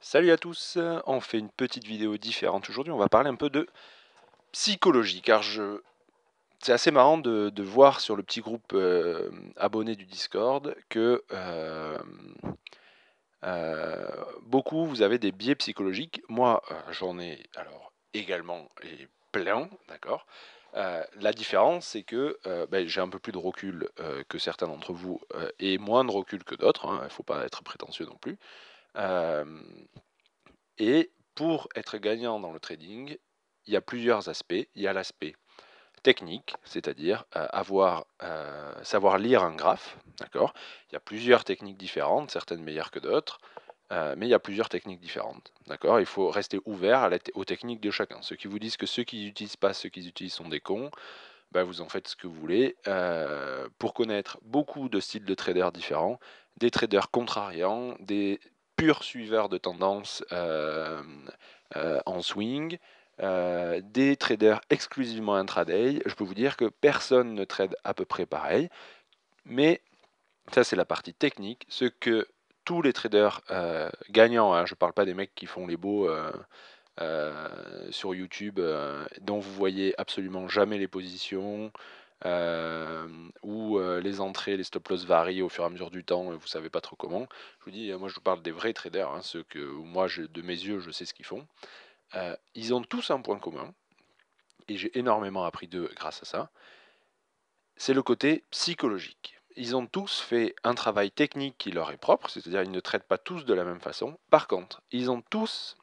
Salut à tous, on fait une petite vidéo différente aujourd'hui, on va parler un peu de psychologie, car c'est assez marrant de, voir sur le petit groupe euh, abonné du Discord que euh, euh, beaucoup, vous avez des biais psychologiques. Moi, j'en ai alors également plein, d'accord la différence, c'est que ben, j'ai un peu plus de recul que certains d'entre vous et moins de recul que d'autres. Hein. Il ne faut pas être prétentieux non plus. Euh, et pour être gagnant dans le trading, il y a plusieurs aspects. Il y a l'aspect technique, c'est-à-dire euh, euh, savoir lire un graphe. D'accord il y a plusieurs techniques différentes, certaines meilleures que d'autres, mais il y a plusieurs techniques différentes. D'accord il faut rester ouvert aux techniques de chacun. Ceux qui vous disent que ceux qui n'utilisent pas ceux qui utilisent sont des cons, bah, vous en faites ce que vous voulez. pour connaître beaucoup de styles de traders différents, des traders contrariants, des pur suiveur de tendance euh, euh, en swing, euh, des traders exclusivement intraday, je peux vous dire que personne ne trade à peu près pareil. Mais ça, c'est la partie technique. Ce que tous les traders gagnants, hein, je ne parle pas des mecs qui font les beaux. sur YouTube, dont vous voyez absolument jamais les positions, où les entrées, les stop loss varient au fur et à mesure du temps, et vous savez pas trop comment. Je vous dis, moi je vous parle des vrais traders, hein, ceux que moi, de mes yeux, je sais ce qu'ils font. ils ont tous un point commun, et j'ai énormément appris d'eux grâce à ça, c'est le côté psychologique ils ont tous fait un travail technique qui leur est propre, c'est-à-dire ils ne traitent pas tous de la même façon. Par contre, ils ont tous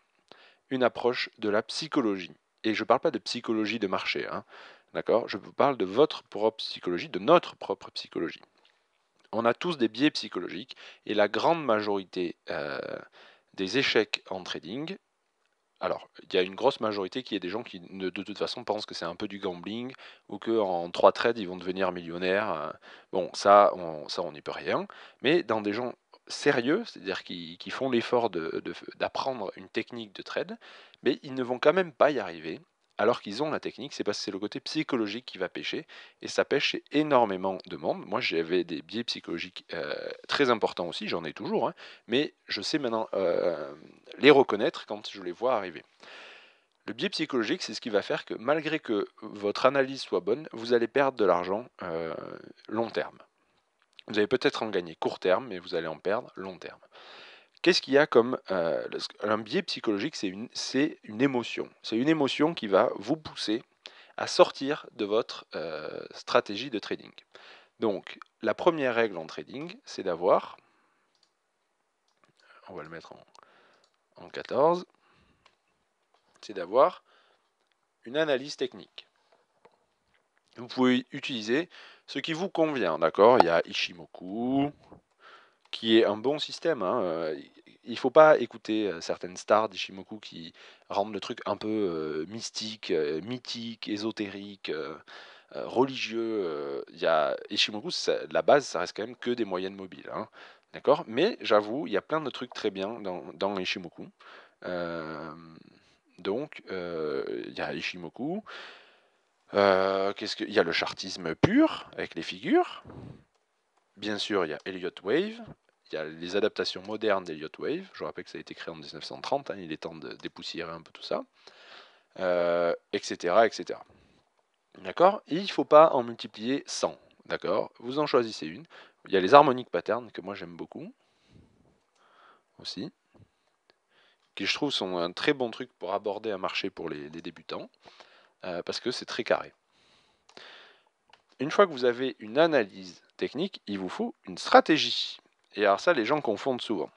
une approche de la psychologie. Et je ne parle pas de psychologie de marché, hein. D'accord Je vous parle de votre propre psychologie, de notre propre psychologie. On a tous des biais psychologiques et la grande majorité euh, des échecs en trading, alors, il y a une grosse majorité qui est des gens qui de toute façon pensent que c'est un peu du gambling ou que en trois trades ils vont devenir millionnaires. Euh. Bon, ça, on n'y peut rien. Mais dans des gens sérieux, c'est-à-dire qui, font l'effort d'apprendre une technique de trade, mais ils ne vont quand même pas y arriver alors qu'ils ont la technique, c'est parce que c'est le côté psychologique qui va pêcher, et ça pêche énormément de monde. Moi, j'avais des biais psychologiques euh, très importants aussi, j'en ai toujours, hein, mais je sais maintenant euh, les reconnaître quand je les vois arriver. Le biais psychologique, c'est ce qui va faire que malgré que votre analyse soit bonne, vous allez perdre de l'argent euh, long terme. Vous allez peut-être en gagner court terme, mais vous allez en perdre long terme. Qu'est-ce qu'il y a comme euh, un biais psychologique C'est une, c'est une émotion. C'est une émotion qui va vous pousser à sortir de votre euh, stratégie de trading. Donc, la première règle en trading, c'est d'avoir, on va le mettre en, 14, c'est d'avoir une analyse technique. Vous pouvez utiliser ce qui vous convient, d'accord Il y a Ishimoku, qui est un bon système. Hein. Euh, il faut pas écouter certaines stars d'Ishimoku qui rendent le truc un peu mystique, mythique, ésotérique, religieux. Il y a Ishimoku, la base, ça reste quand même que des moyennes mobiles. Hein, d'accord Mais j'avoue, il y a plein de trucs très bien dans, dans Ishimoku. donc, il y a Ishimoku. qu'est-ce que... Il y a le chartisme pur avec les figures. Bien sûr, il y a Elliott Wave il y a les adaptations modernes des Yacht Wave. Je rappelle que ça a été créé en 1930. Hein. il est temps de dépoussiérer un peu tout ça. etc. Euh, etc. D'accord Il ne faut pas en multiplier 100. D'accord Vous en choisissez une. Il y a les harmoniques patterns que moi j'aime beaucoup. Aussi. Qui je trouve sont un très bon truc pour aborder un marché pour les, débutants. Euh, parce que c'est très carré. Une fois que vous avez une analyse technique, il vous faut une stratégie. Et alors ça, les gens confondent souvent.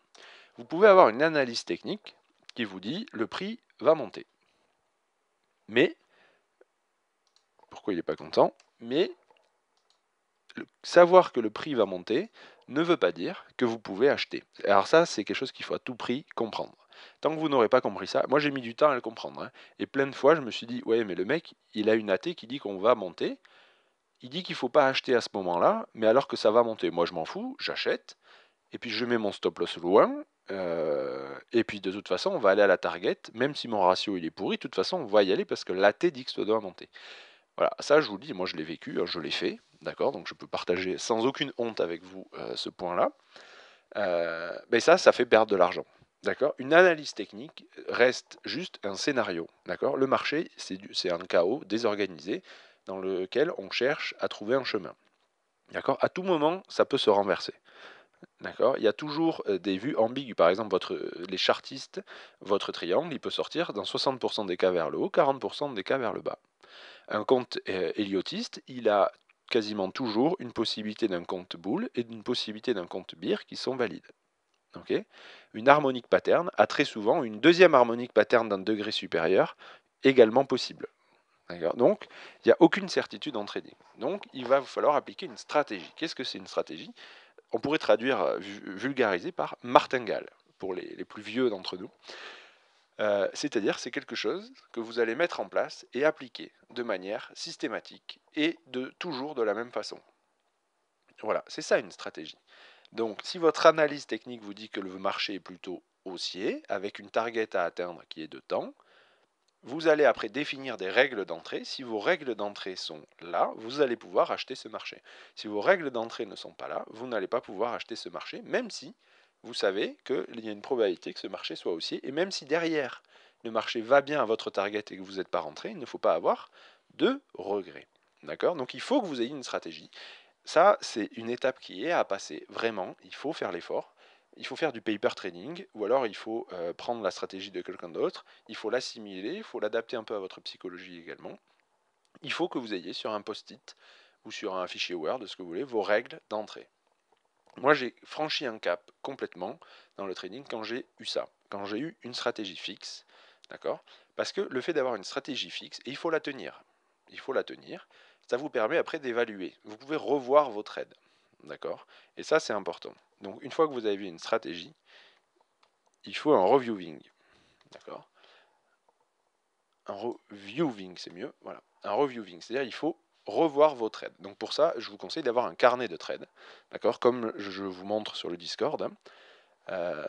Vous pouvez avoir une analyse technique qui vous dit le prix va monter. Mais, pourquoi il n'est pas content Mais, savoir que le prix va monter ne veut pas dire que vous pouvez acheter. Alors ça, c'est quelque chose qu'il faut à tout prix comprendre. Tant que vous n'aurez pas compris ça, moi j'ai mis du temps à le comprendre. Hein. et plein de fois, je me suis dit, ouais, mais le mec, il a une athée qui dit qu'on va monter. Il dit qu'il ne faut pas acheter à ce moment-là, mais alors que ça va monter, moi je m'en fous, j'achète et puis je mets mon stop loss loin, euh, et puis de toute façon, on va aller à la target, même si mon ratio il est pourri, de toute façon, on va y aller parce que la T doit monter. Voilà, ça je vous le dis, moi je l'ai vécu, hein, je l'ai fait, d'accord Donc je peux partager sans aucune honte avec vous euh, ce point-là. Euh, mais ça, ça fait perdre de l'argent. D'accord Une analyse technique reste juste un scénario. D'accord Le marché, c'est un chaos désorganisé dans lequel on cherche à trouver un chemin. D'accord À tout moment, ça peut se renverser. Il y a toujours des vues ambiguës. Par exemple, les chartistes, votre triangle, il peut sortir dans 60% des cas vers le haut, 40% des cas vers le bas. Un compte héliotiste, il a quasiment toujours une possibilité d'un compte boule et d'une possibilité d'un compte beer qui sont valides. une harmonique pattern a très souvent une deuxième harmonique pattern d'un degré supérieur également possible. Donc, il n'y a aucune certitude en trading. Donc, il va vous falloir appliquer une stratégie. Qu'est-ce que c'est une stratégie on pourrait traduire, euh, vulgariser par martingale, pour les, plus vieux d'entre nous. Euh, c'est-à-dire, c'est quelque chose que vous allez mettre en place et appliquer de manière systématique et de toujours de la même façon. Voilà, c'est ça une stratégie. Donc, si votre analyse technique vous dit que le marché est plutôt haussier, avec une target à atteindre qui est de temps, vous allez après définir des règles d'entrée. Si vos règles d'entrée sont là, vous allez pouvoir acheter ce marché. Si vos règles d'entrée ne sont pas là, vous n'allez pas pouvoir acheter ce marché, même si vous savez qu'il y a une probabilité que ce marché soit haussier. Et même si derrière, le marché va bien à votre target et que vous n'êtes pas rentré, il ne faut pas avoir de regrets. D'accord Donc il faut que vous ayez une stratégie. Ça, c'est une étape qui est à passer. Vraiment, il faut faire l'effort il faut faire du paper training, ou alors il faut euh, prendre la stratégie de quelqu'un d'autre, il faut l'assimiler, il faut l'adapter un peu à votre psychologie également. Il faut que vous ayez sur un post-it ou sur un fichier Word, ce que vous voulez, vos règles d'entrée. Moi, j'ai franchi un cap complètement dans le trading quand j'ai eu ça, quand j'ai eu une stratégie fixe, d'accord Parce que le fait d'avoir une stratégie fixe, et il faut la tenir, il faut la tenir, ça vous permet après d'évaluer. Vous pouvez revoir votre aide D'accord Et ça, c'est important. Donc, une fois que vous avez une stratégie, il faut un reviewing. D'accord Un reviewing, c'est mieux. Voilà. Un reviewing, c'est-à-dire il faut revoir vos trades. Donc pour ça, je vous conseille d'avoir un carnet de trades, d'accord Comme je vous montre sur le Discord, hein. euh,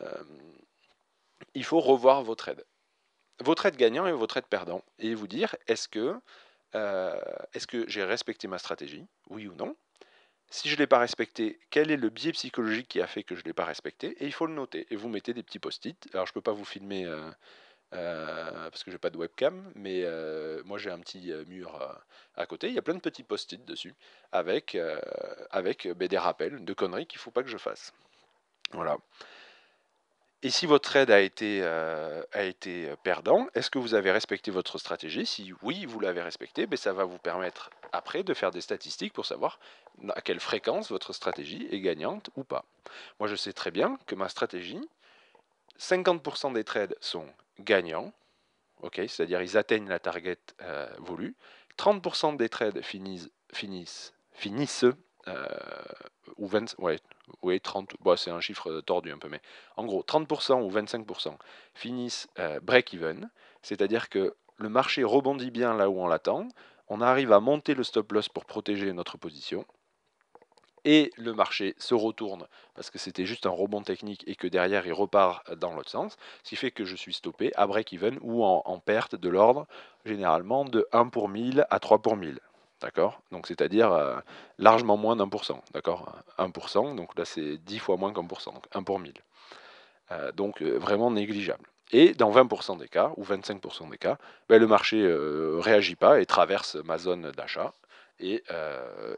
il faut revoir vos trades. Vos trades gagnants et vos trades perdants. Et vous dire, est-ce que, euh, que j'ai respecté ma stratégie Oui ou non si je ne l'ai pas respecté, quel est le biais psychologique qui a fait que je ne l'ai pas respecté Et il faut le noter. Et vous mettez des petits post-it. Alors je ne peux pas vous filmer euh, euh, parce que je n'ai pas de webcam, mais euh, moi j'ai un petit mur à côté. Il y a plein de petits post-it dessus avec, avec ben, des rappels de conneries qu'il ne faut pas que je fasse. Voilà. Et si votre trade a été, euh, a été euh, perdant, est-ce que vous avez respecté votre stratégie Si oui, vous l'avez respecté, ben ça va vous permettre après de faire des statistiques pour savoir à quelle fréquence votre stratégie est gagnante ou pas. Moi, je sais très bien que ma stratégie, 50% des trades sont gagnants, c'est-à-dire ils atteignent la target euh, voulue, 30% des trades finissent, finissent, finissent euh, ou 20, ouais, 30, bah, c'est un chiffre tordu un peu, mais en gros, 30% ou 25% finissent euh, break-even, c'est-à-dire que le marché rebondit bien là où on l'attend, on arrive à monter le stop-loss pour protéger notre position, et le marché se retourne parce que c'était juste un rebond technique et que derrière il repart dans l'autre sens, ce qui fait que je suis stoppé à break-even ou en, en, perte de l'ordre généralement de 1 pour 1000 à 3 pour 1000. D'accord Donc c'est-à-dire euh, largement moins d'un pour cent. D'accord 1%, donc là c'est 10 fois moins qu'un pour cent, donc 1 pour 1000. Euh, donc euh, vraiment négligeable. Et dans 20% des cas, ou 25% des cas, ben, le marché ne réagit pas et traverse ma zone d'achat et, euh,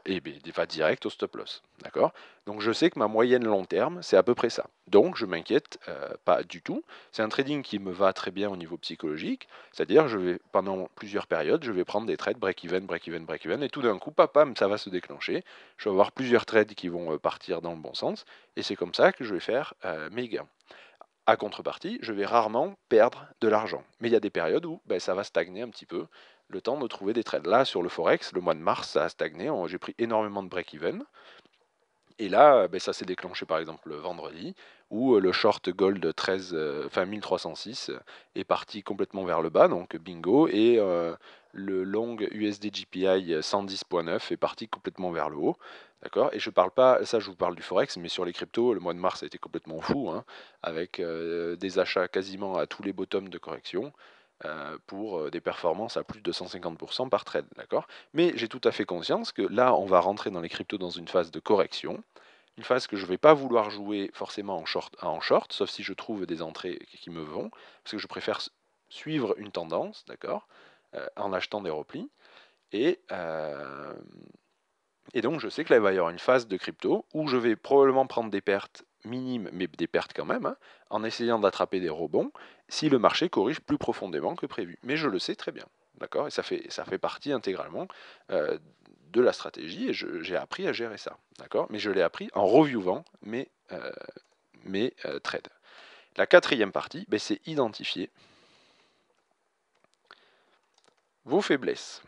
va direct au stop loss. D'accord Donc je sais que ma moyenne long terme, c'est à peu près ça. Donc je m'inquiète euh, pas du tout. C'est un trading qui me va très bien au niveau psychologique, c'est-à-dire je vais pendant plusieurs périodes, je vais prendre des trades break-even, break-even, break-even, et tout d'un coup, papam, ça va se déclencher. Je vais avoir plusieurs trades qui vont euh, partir dans le bon sens, et c'est comme ça que je vais faire euh, mes gains. À contrepartie, je vais rarement perdre de l'argent. Mais il y a des périodes où ben, ça va stagner un petit peu, le temps de trouver des trades. Là, sur le Forex, le mois de mars, ça a stagné. J'ai pris énormément de break-even. Et là, euh, ben, ça s'est déclenché par exemple le vendredi, où euh, le short gold 13, euh, enfin 1306 est parti complètement vers le bas, donc bingo, et le long USD GPI 110.9 est parti complètement vers le haut. D'accord Et je parle pas, ça je vous parle du Forex, mais sur les cryptos, le mois de mars a été complètement fou, hein, avec des achats quasiment à tous les bottoms de correction. Euh, pour euh, des performances à plus de 150% par trade. D'accord Mais j'ai tout à fait conscience que là, on va rentrer dans les cryptos dans une phase de correction. Une phase que je ne vais pas vouloir jouer forcément en short, en short, sauf si je trouve des entrées qui me vont, parce que je préfère suivre une tendance, d'accord, euh, en achetant des replis. Et, et donc je sais que là, il va y avoir une phase de crypto où je vais probablement prendre des pertes minimes, mais des pertes quand même, hein, en essayant d'attraper des rebonds, si le marché corrige plus profondément que prévu. Mais je le sais très bien. D'accord Et ça fait, ça fait partie intégralement euh, de la stratégie et j'ai appris à gérer ça. D'accord Mais je l'ai appris en reviewant mes, euh, mes euh, trades. La quatrième partie, ben, c'est identifier vos faiblesses.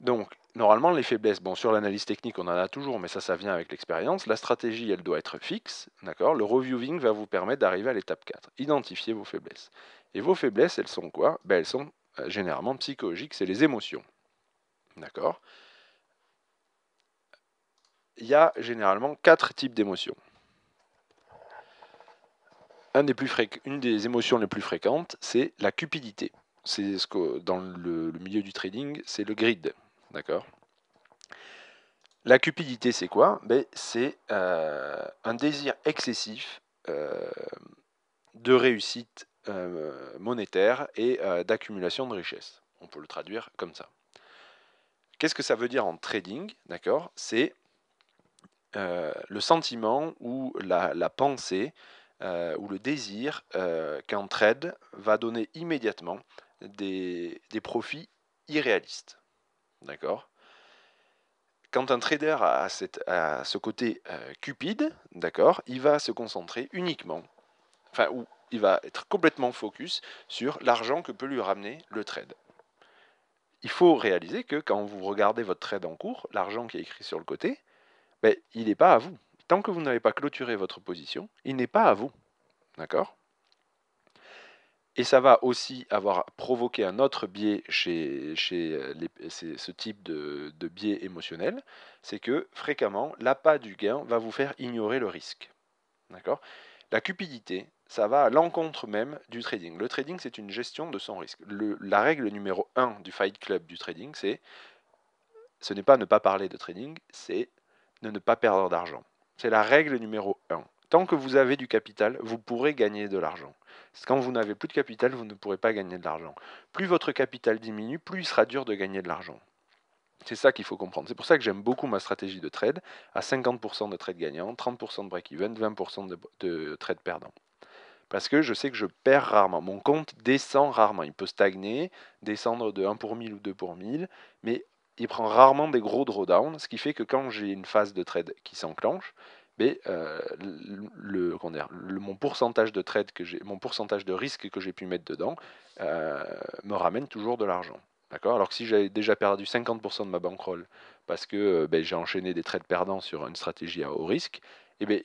Donc, Normalement, les faiblesses, bon, sur l'analyse technique, on en a toujours, mais ça, ça vient avec l'expérience. La stratégie, elle doit être fixe, d'accord Le reviewing va vous permettre d'arriver à l'étape 4. Identifier vos faiblesses. Et vos faiblesses, elles sont quoi ben, Elles sont euh, généralement psychologiques, c'est les émotions. D'accord Il y a généralement quatre types d'émotions. Une des émotions les plus fréquentes, c'est la cupidité. C'est ce que dans le milieu du trading, c'est le grid, D'accord La cupidité, c'est quoi ben, C'est euh, un désir excessif euh, de réussite euh, monétaire et d'accumulation de richesses. On peut le traduire comme ça. Qu'est-ce que ça veut dire en trading D'accord C'est le sentiment ou la, pensée ou le désir qu'un trade va donner immédiatement des profits irréalistes. D'accord quand un trader a, ce côté euh, cupide, d'accord, il va se concentrer uniquement, enfin, ou il va être complètement focus sur l'argent que peut lui ramener le trade. Il faut réaliser que quand vous regardez votre trade en cours, l'argent qui est écrit sur le côté, ben, il n'est pas à vous. Tant que vous n'avez pas clôturé votre position, il n'est pas à vous. D'accord et ça va aussi avoir provoqué un autre biais chez, chez euh, ce type de, biais émotionnel, c'est que fréquemment, l'appât du gain va vous faire ignorer le risque. D'accord La cupidité, ça va à l'encontre même du trading. Le trading, c'est une gestion de son risque. la règle numéro 1 du Fight Club du trading, c'est ce n'est pas ne pas parler de trading, c'est ne pas perdre d'argent. C'est la règle numéro 1. Tant que vous avez du capital, vous pourrez gagner de l'argent quand vous n'avez plus de capital, vous ne pourrez pas gagner de l'argent. Plus votre capital diminue, plus il sera dur de gagner de l'argent. C'est ça qu'il faut comprendre. C'est pour ça que j'aime beaucoup ma stratégie de trade à 50% de trade gagnant, 30% de break-even, 20% de, de trade perdant parce que je sais que je perds rarement. Mon compte descend rarement. Il peut stagner, descendre de 1 pour 1000 ou 2 pour 1000, mais il prend rarement des gros drawdowns, ce qui fait que quand j'ai une phase de trade qui s'enclenche, mais euh, le, mon pourcentage de trade que j'ai, mon pourcentage de risque que j'ai pu mettre dedans euh, me ramène toujours de l'argent. D'accord Alors que si j'avais déjà perdu 50% de ma bankroll parce que euh, ben, j'ai enchaîné des trades perdants sur une stratégie à haut risque, et eh ben,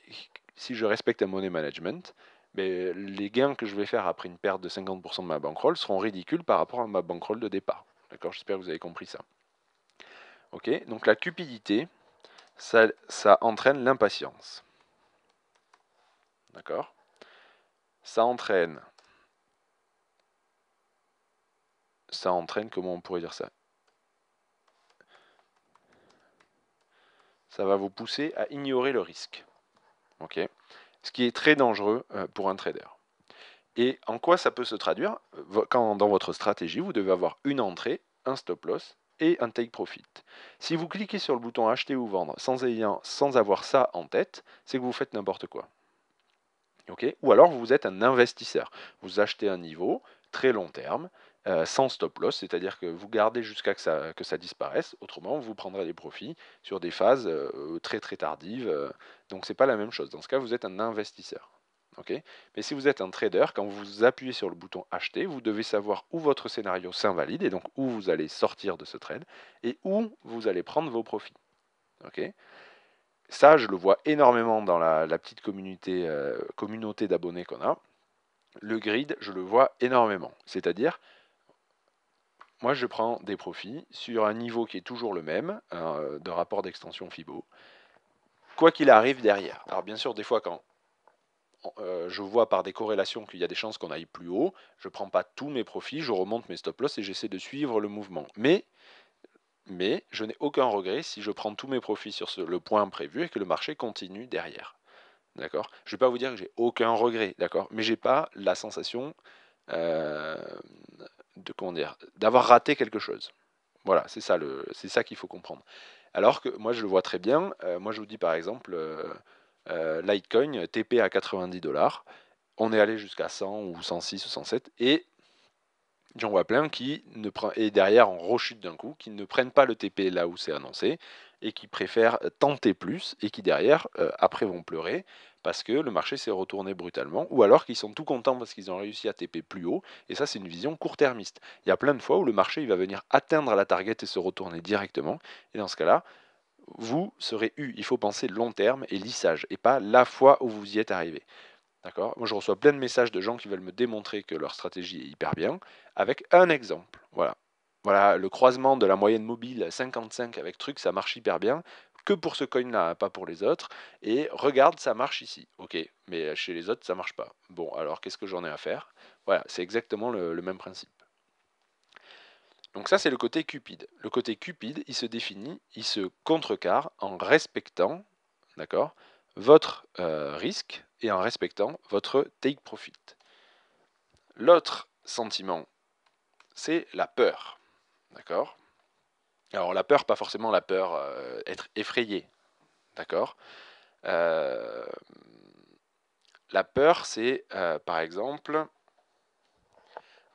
si je respecte un money management, ben, les gains que je vais faire après une perte de 50% de ma bankroll seront ridicules par rapport à ma bankroll de départ. D'accord J'espère que vous avez compris ça. Ok Donc la cupidité, ça, entraîne l'impatience. D'accord Ça entraîne. Ça entraîne, comment on pourrait dire ça Ça va vous pousser à ignorer le risque. OK Ce qui est très dangereux euh, pour un trader. Et en quoi ça peut se traduire Quand dans votre stratégie, vous devez avoir une entrée, un stop loss et un take profit. Si vous cliquez sur le bouton acheter ou vendre sans, ayant, sans avoir ça en tête, c'est que vous faites n'importe quoi. ou alors vous êtes un investisseur. Vous achetez un niveau très long terme, euh, sans stop loss, c'est-à-dire que vous gardez jusqu'à que ça, que ça disparaisse, autrement vous prendrez des profits sur des phases euh, très très tardives. Euh. donc c'est pas la même chose. Dans ce cas, vous êtes un investisseur. Mais si vous êtes un trader, quand vous appuyez sur le bouton acheter, vous devez savoir où votre scénario s'invalide et donc où vous allez sortir de ce trade et où vous allez prendre vos profits. Ça, je le vois énormément dans la, petite communauté, euh, communauté d'abonnés qu'on a. Le grid, je le vois énormément. C'est-à-dire, moi, je prends des profits sur un niveau qui est toujours le même euh, de rapport d'extension FIBO, quoi qu'il arrive derrière. Alors, bien sûr, des fois, quand euh, je vois par des corrélations qu'il y a des chances qu'on aille plus haut. Je ne prends pas tous mes profits, je remonte mes stop-loss et j'essaie de suivre le mouvement. Mais, mais je n'ai aucun regret si je prends tous mes profits sur le point prévu et que le marché continue derrière. D'accord Je ne vais pas vous dire que j'ai aucun regret, d'accord Mais j'ai pas la sensation euh, de d'avoir raté quelque chose. Voilà, c'est ça c'est ça qu'il faut comprendre. Alors que moi je le vois très bien. Euh, moi je vous dis par exemple euh, Litecoin, TP à 90 dollars. On est allé jusqu'à 100 ou 106 ou 107. Et j'en vois plein qui ne et derrière en rechute d'un coup, qui ne prennent pas le TP là où c'est annoncé et qui préfèrent tenter plus et qui derrière euh, après vont pleurer parce que le marché s'est retourné brutalement ou alors qu'ils sont tout contents parce qu'ils ont réussi à TP plus haut et ça c'est une vision court-termiste. Il y a plein de fois où le marché il va venir atteindre la target et se retourner directement et dans ce cas-là, vous serez eu. Il faut penser long terme et lissage, et pas la fois où vous y êtes arrivé. D'accord Moi, je reçois plein de messages de gens qui veulent me démontrer que leur stratégie est hyper bien, avec un exemple. Voilà. Voilà, le croisement de la moyenne mobile 55 avec truc, ça marche hyper bien que pour ce coin-là, pas pour les autres. Et regarde, ça marche ici. Ok, mais chez les autres, ça marche pas. Bon, alors qu'est-ce que j'en ai à faire Voilà, c'est exactement le même principe. Donc ça, c'est le côté cupide. Le côté cupide, il se définit, il se contrecarre en respectant, d'accord, votre euh, risque et en respectant votre take profit. L'autre sentiment, c'est la peur, d'accord. Alors la peur, pas forcément la peur, euh, être effrayé, d'accord. Euh, la peur, c'est par exemple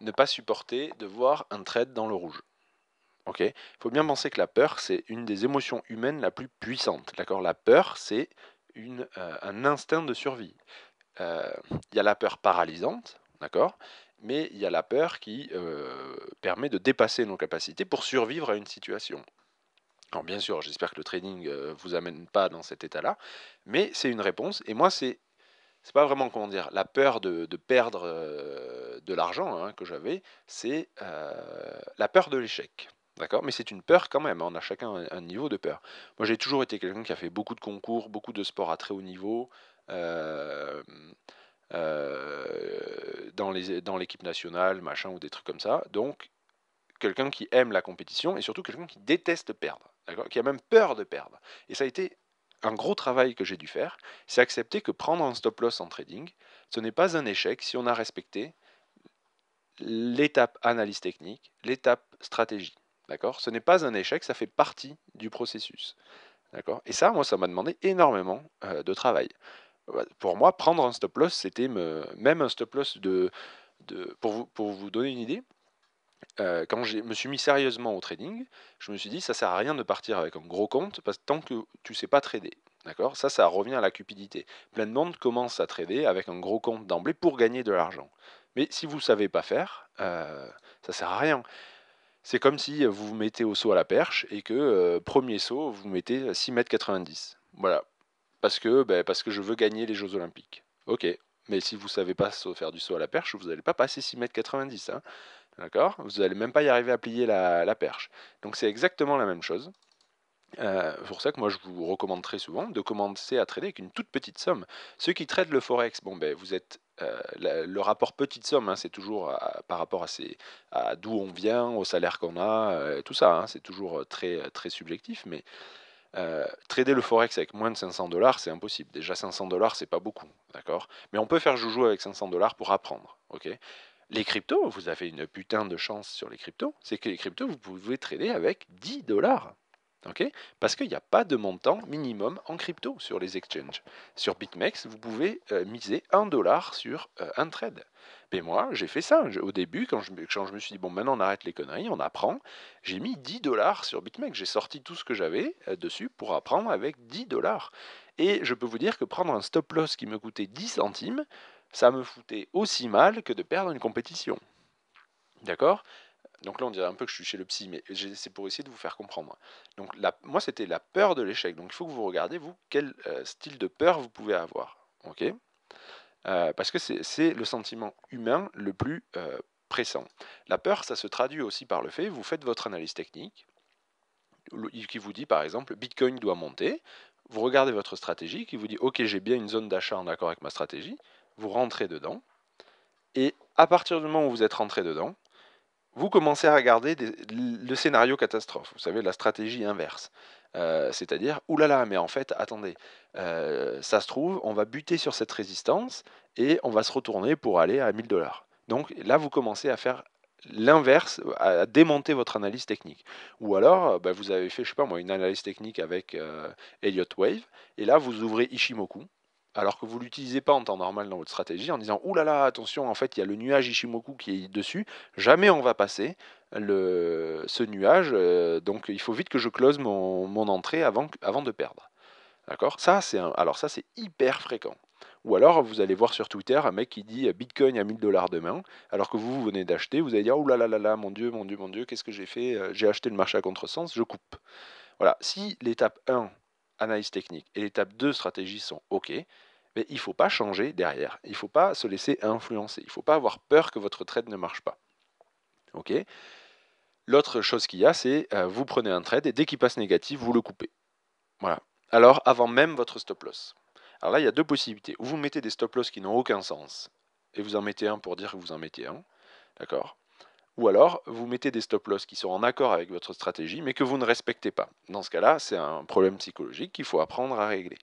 ne pas supporter de voir un trade dans le rouge. Il faut bien penser que la peur, c'est une des émotions humaines la plus puissante. D'accord La peur, c'est une, euh, un instinct de survie. Euh, il y a la peur paralysante, d'accord Mais il y a la peur qui euh, permet de dépasser nos capacités pour survivre à une situation. Alors bien sûr, j'espère que le trading ne vous amène pas dans cet état-là, mais c'est une réponse. Et moi, c'est c'est pas vraiment comment dire la peur de, perdre de l'argent hein, que j'avais, c'est la peur de l'échec. D'accord Mais c'est une peur quand même, hein, on a chacun un, niveau de peur. Moi j'ai toujours été quelqu'un qui a fait beaucoup de concours, beaucoup de sports à très haut niveau. dans l'équipe nationale, machin, ou des trucs comme ça. Donc, quelqu'un qui aime la compétition et surtout quelqu'un qui déteste perdre, qui a même peur de perdre. Et ça a été un gros travail que j'ai dû faire, c'est accepter que prendre un stop loss en trading, ce n'est pas un échec si on a respecté l'étape analyse technique, l'étape stratégie. D'accord Ce n'est pas un échec, ça fait partie du processus. D'accord Et ça, moi, ça m'a demandé énormément euh, de travail. Pour moi, prendre un stop loss, c'était même un stop loss de. Pour, vous, pour vous donner une idée, euh, quand je me suis mis sérieusement au trading, je me suis dit ça ne sert à rien de partir avec un gros compte parce tant que tu sais pas trader. D'accord Ça, ça revient à la cupidité. Plein de monde commence à trader avec un gros compte d'emblée pour gagner de l'argent. Mais si vous ne savez pas faire, ça euh, ça sert à rien. C'est comme si vous vous mettez au saut à la perche et que euh, premier saut, vous mettez 6m90. Voilà. Parce que, ben, parce que je veux gagner les Jeux Olympiques. Ok. Mais si vous ne savez pas faire du saut à la perche, vous n'allez pas passer 6 mètres. 90 D'accord Vous n'allez même pas y arriver à plier la, perche. Donc c'est exactement la même chose. c'est euh, pour ça que moi je vous recommande très souvent de commencer à trader avec une toute petite somme. Ceux qui tradent le forex, bon ben vous êtes euh, le, rapport petite somme, hein, c'est toujours par rapport à, à d'où on vient, au salaire qu'on a, euh, tout ça. Hein, c'est toujours très très subjectif, mais trader le forex avec moins de 500 dollars, c'est impossible. Déjà 500 dollars, c'est pas beaucoup, d'accord. Mais on peut faire joujou avec 500 dollars pour apprendre, ok. Les cryptos, vous avez une putain de chance sur les cryptos, c'est que les cryptos, vous pouvez trader avec 10 dollars. Parce qu'il n'y a pas de montant minimum en crypto sur les exchanges. Sur BitMEX, vous pouvez euh, miser 1 dollar sur euh, un trade. Mais moi, j'ai fait ça. au début, quand je, me suis dit, bon, maintenant on arrête les conneries, on apprend, j'ai mis 10 dollars sur BitMEX. J'ai sorti tout ce que j'avais euh, dessus pour apprendre avec 10 dollars. Et je peux vous dire que prendre un stop loss qui me coûtait 10 centimes, ça me foutait aussi mal que de perdre une compétition. D'accord donc là, on dirait un peu que je suis chez le psy, mais c'est pour essayer de vous faire comprendre. Donc moi, c'était la peur de l'échec. Donc il faut que vous regardez, vous, quel euh, style de peur vous pouvez avoir. ok euh, parce que c'est le sentiment humain le plus euh, pressant. La peur, ça se traduit aussi par le fait, vous faites votre analyse technique, qui vous dit par exemple, Bitcoin doit monter. Vous regardez votre stratégie, qui vous dit, OK, j'ai bien une zone d'achat en accord avec ma stratégie vous rentrez dedans, et à partir du moment où vous êtes rentré dedans, vous commencez à regarder le scénario catastrophe, vous savez, la stratégie inverse. Euh, c'est-à-dire, oulala, mais en fait, attendez, euh, ça se trouve, on va buter sur cette résistance et on va se retourner pour aller à 1000 dollars. Donc là, vous commencez à faire l'inverse, à démonter votre analyse technique. Ou alors, euh, bah, vous avez fait, je sais pas moi, une analyse technique avec Elliott Wave, et là, vous ouvrez Ishimoku, alors que vous l'utilisez pas en temps normal dans votre stratégie en disant Ouh là là, attention, en fait, il y a le nuage Ishimoku qui est dessus, jamais on va passer le, ce nuage, euh, donc il faut vite que je close mon, entrée avant, avant de perdre. D'accord Ça, c'est alors ça, c'est hyper fréquent. Ou alors, vous allez voir sur Twitter un mec qui dit Bitcoin à 1000 dollars demain, alors que vous, vous venez d'acheter, vous allez dire Ouh là là là là, mon Dieu, mon Dieu, mon Dieu, qu'est-ce que j'ai fait euh, J'ai acheté le marché à contre-sens, je coupe. Voilà, si l'étape 1 analyse technique et l'étape 2, stratégie sont OK, mais il ne faut pas changer derrière. Il ne faut pas se laisser influencer. Il ne faut pas avoir peur que votre trade ne marche pas. OK L'autre chose qu'il y a, c'est euh, vous prenez un trade et dès qu'il passe négatif, vous le coupez. Voilà. Alors, avant même votre stop loss. Alors là, il y a deux possibilités. Ou vous mettez des stop loss qui n'ont aucun sens et vous en mettez un pour dire que vous en mettez un. D'accord ou alors vous mettez des stop-loss qui sont en accord avec votre stratégie, mais que vous ne respectez pas. Dans ce cas-là, c'est un problème psychologique qu'il faut apprendre à régler.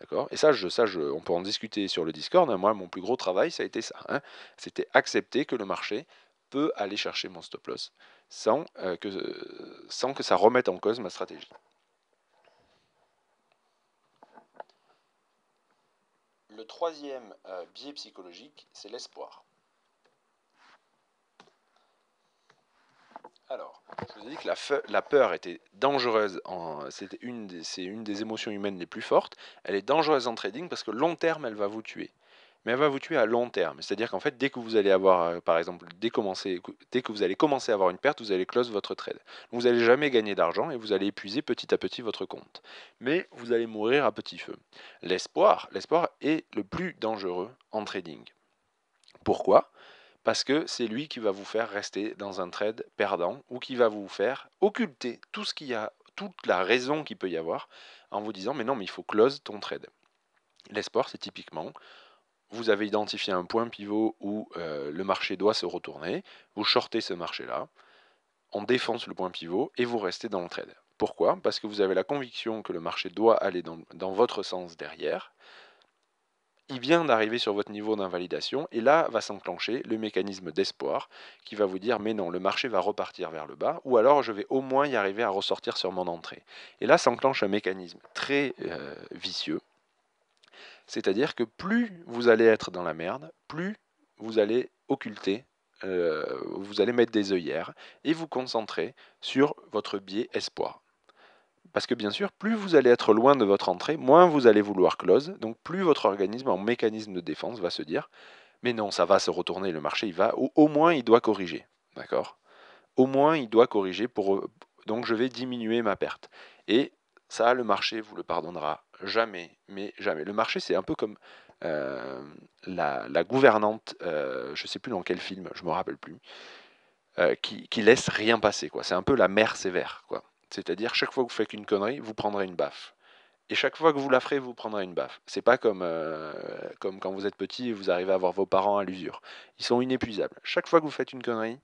D'accord Et ça, on peut en discuter sur le Discord. Hein. Moi, mon plus gros travail, ça a été ça. Hein. C'était accepter que le marché peut aller chercher mon stop-loss sans, euh, que, euh, sans que ça remette en cause ma stratégie. Le troisième euh, biais psychologique, c'est l'espoir. Alors, je vous ai dit que la, peur était dangereuse, c'est une, des, émotions humaines les plus fortes. Elle est dangereuse en trading parce que long terme, elle va vous tuer. Mais elle va vous tuer à long terme. C'est-à-dire qu'en fait, dès que vous allez avoir, euh, par exemple, dès, commencer, que vous allez commencer à avoir une perte, vous allez close votre trade. vous n'allez jamais gagner d'argent et vous allez épuiser petit à petit votre compte. Mais vous allez mourir à petit feu. L'espoir, l'espoir est le plus dangereux en trading. Pourquoi parce que c'est lui qui va vous faire rester dans un trade perdant ou qui va vous faire occulter tout ce qu'il y a, toute la raison qu'il peut y avoir en vous disant mais non mais il faut close ton trade. L'espoir c'est typiquement vous avez identifié un point pivot où euh, le marché doit se retourner, vous shortez ce marché-là, on défonce le point pivot et vous restez dans le trade. Pourquoi Parce que vous avez la conviction que le marché doit aller dans votre sens derrière, il vient d'arriver sur votre niveau d'invalidation et là va s'enclencher le mécanisme d'espoir qui va vous dire mais non, le marché va repartir vers le bas ou alors je vais au moins y arriver à ressortir sur mon entrée. Et là s'enclenche un mécanisme très euh, vicieux, c'est-à-dire que plus vous allez être dans la merde, plus vous allez occulter euh, vous allez mettre des œillères et vous concentrer sur votre biais espoir. Parce que bien sûr, plus vous allez être loin de votre entrée, moins vous allez vouloir close, donc plus votre organisme en mécanisme de défense va se dire mais non, ça va se retourner, le marché il va, au, au moins il doit corriger, d'accord Au moins il doit corriger pour euh, donc je vais diminuer ma perte. Et ça, le marché vous le pardonnera jamais, mais jamais. Le marché c'est un peu comme euh, la, gouvernante, euh, je ne sais plus dans quel film, je me rappelle plus, qui, laisse rien passer C'est un peu la mère sévère quoi. C'est-à-dire, chaque fois que vous faites une connerie, vous prendrez une baffe. Et chaque fois que vous la ferez, vous prendrez une baffe. C'est pas comme, euh, comme quand vous êtes petit et vous arrivez à voir vos parents à l'usure. Ils sont inépuisables. Chaque fois que vous faites une connerie,